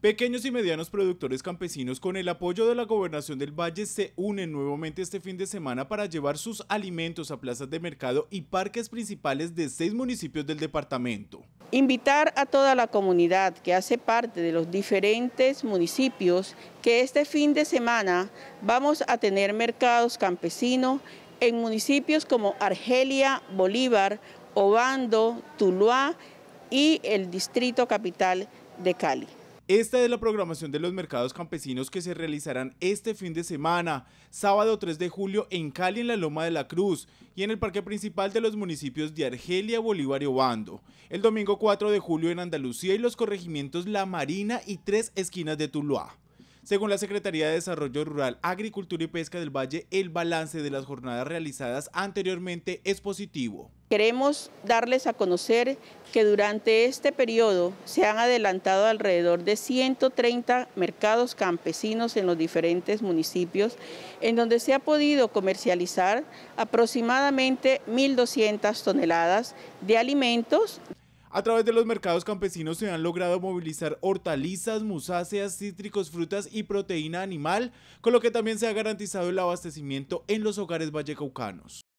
Pequeños y medianos productores campesinos con el apoyo de la Gobernación del Valle se unen nuevamente este fin de semana para llevar sus alimentos a plazas de mercado y parques principales de seis municipios del departamento. Invitar a toda la comunidad que hace parte de los diferentes municipios que este fin de semana vamos a tener mercados campesinos en municipios como Argelia, Bolívar, Obando, Tuluá y el Distrito Capital de Cali. Esta es la programación de los mercados campesinos que se realizarán este fin de semana, sábado 3 de julio en Cali en la Loma de la Cruz y en el parque principal de los municipios de Argelia, Bolívar y Obando. El domingo 4 de julio en Andalucía y los corregimientos La Marina y Tres Esquinas de Tuluá. Según la Secretaría de Desarrollo Rural, Agricultura y Pesca del Valle, el balance de las jornadas realizadas anteriormente es positivo. Queremos darles a conocer que durante este periodo se han adelantado alrededor de 130 mercados campesinos en los diferentes municipios, en donde se ha podido comercializar aproximadamente 1.200 toneladas de alimentos. A través de los mercados campesinos se han logrado movilizar hortalizas, musáceas, cítricos, frutas y proteína animal, con lo que también se ha garantizado el abastecimiento en los hogares vallecaucanos.